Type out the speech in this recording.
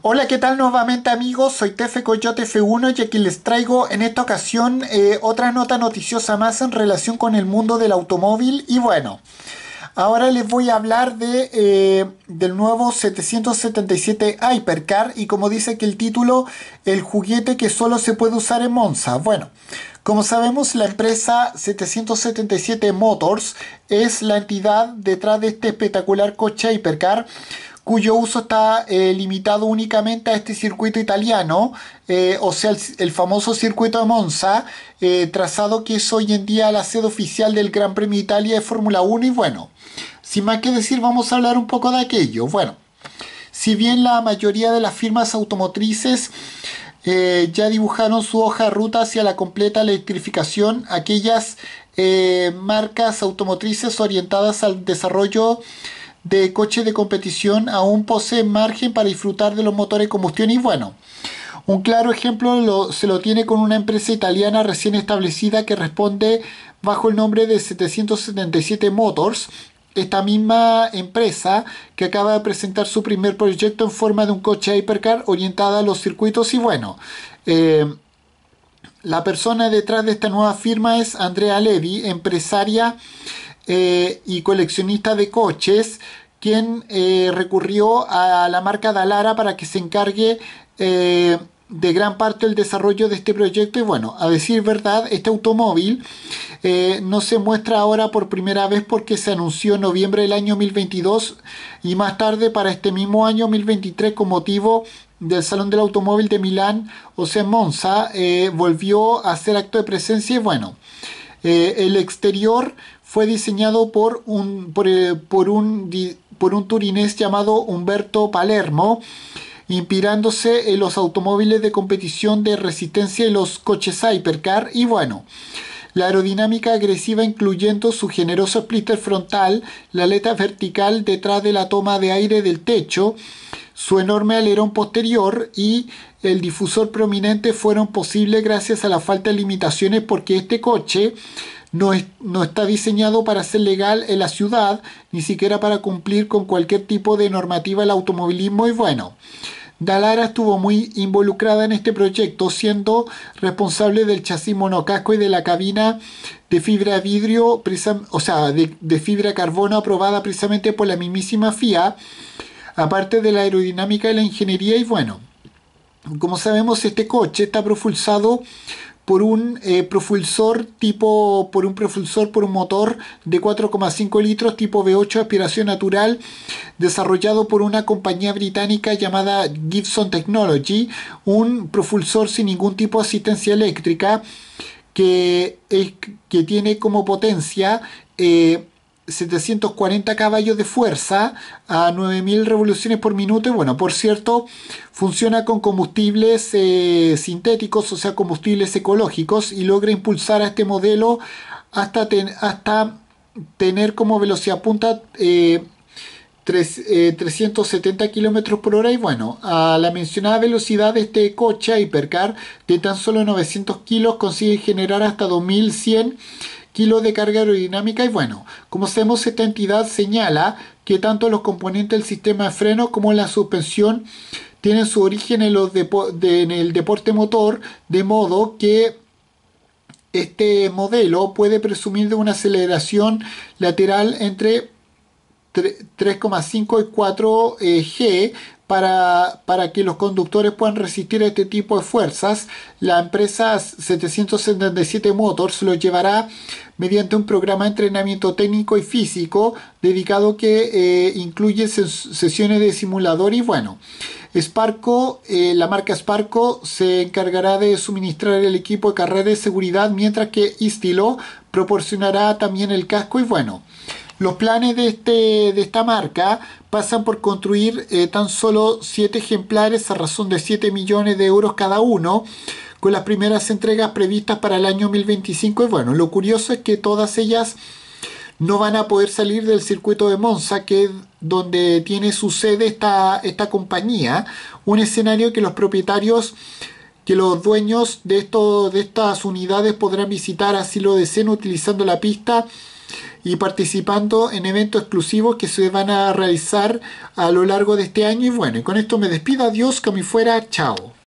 Hola, ¿qué tal nuevamente amigos? Soy Tefe Coyote F1 y aquí les traigo en esta ocasión eh, otra nota noticiosa más en relación con el mundo del automóvil y bueno... Ahora les voy a hablar de, eh, del nuevo 777 Hypercar y como dice que el título, el juguete que solo se puede usar en Monza. Bueno, como sabemos la empresa 777 Motors es la entidad detrás de este espectacular coche Hypercar cuyo uso está eh, limitado únicamente a este circuito italiano, eh, o sea, el, famoso circuito de Monza, eh, trazado que es hoy en día la sede oficial del Gran Premio Italia de Fórmula 1 y bueno, sin más que decir, vamos a hablar un poco de aquello. Bueno, si bien la mayoría de las firmas automotrices ya dibujaron su hoja de ruta hacia la completa electrificación. Aquellas marcas automotrices orientadas al desarrollo de coches de competición aún posee margen para disfrutar de los motores de combustión y bueno, un claro ejemplo se lo tiene con una empresa italiana recién establecida que responde bajo el nombre de 777 Motors. Esta misma empresa que acaba de presentar su primer proyecto en forma de un coche hypercar orientada a los circuitos y bueno, eh, la persona detrás de esta nueva firma es Andrea Levi, empresaria eh, y coleccionista de coches, quien eh, recurrió a la marca Dalara para que se encargue eh, de gran parte del desarrollo de este proyecto. Y bueno, a decir verdad, este automóvil no se muestra ahora por primera vez porque se anunció en noviembre del año 2022 y más tarde para este mismo año 2023 con motivo del Salón del Automóvil de Milán, o sea, Monza, volvió a hacer acto de presencia y bueno. Eh, el exterior fue diseñado por un, por, eh, un, por un turinés llamado Humberto Palermo, inspirándose en los automóviles de competición de resistencia y los coches hypercar. Y bueno, la aerodinámica agresiva incluyendo su generoso splitter frontal, la aleta vertical detrás de la toma de aire del techo, su enorme alerón posterior y el difusor prominente fueron posibles gracias a la falta de limitaciones porque este coche no, está diseñado para ser legal en la ciudad, ni siquiera para cumplir con cualquier tipo de normativa del automovilismo y bueno. Dalara estuvo muy involucrada en este proyecto, siendo responsable del chasis monocasco y de la cabina de fibra vidrio, o sea, de, de fibra carbono aprobada precisamente por la mismísima FIA aparte de la aerodinámica y la ingeniería. Y bueno, como sabemos, este coche está propulsado por un eh, propulsor tipo por un propulsor por un motor de 4,5 litros tipo V8 aspiración natural desarrollado por una compañía británica llamada Gibson Technology, un propulsor sin ningún tipo de asistencia eléctrica que, que tiene como potencia eh, 740 caballos de fuerza a 9000 revoluciones por minuto y bueno por cierto funciona con combustibles eh, sintéticos o sea combustibles ecológicos y logra impulsar a este modelo hasta, hasta tener como velocidad punta 3, eh, 370 eh, kilómetros por hora y bueno, a la mencionada velocidad de este coche hipercar de tan solo 900 kilos consigue generar hasta 2100 kilos de carga aerodinámica y bueno, como sabemos esta entidad señala que tanto los componentes del sistema de freno como la suspensión tienen su origen en, el deporte motor, de modo que este modelo puede presumir de una aceleración lateral entre 3,5 y 4 eh, G para, que los conductores puedan resistir este tipo de fuerzas. La empresa 777 Motors lo llevará mediante un programa de entrenamiento técnico y físico dedicado que eh, incluye sesiones de simulador y bueno. Sparco, eh, la marca Sparco se encargará de suministrar el equipo de carrera de seguridad mientras que Istilo proporcionará también el casco y bueno. Los planes de, este, de esta marca pasan por construir eh, tan solo 7 ejemplares a razón de 7 millones de euros cada uno, con las primeras entregas previstas para el año 2025. Y bueno, lo curioso es que todas ellas no van a poder salir del circuito de Monza, que es donde tiene su sede esta, esta compañía, un escenario que los propietarios que los dueños de, esto, de estas unidades podrán visitar así lo deseen utilizando la pista y participando en eventos exclusivos que se van a realizar a lo largo de este año. Y bueno, y con esto me despido. Adiós, que fuera. Chao.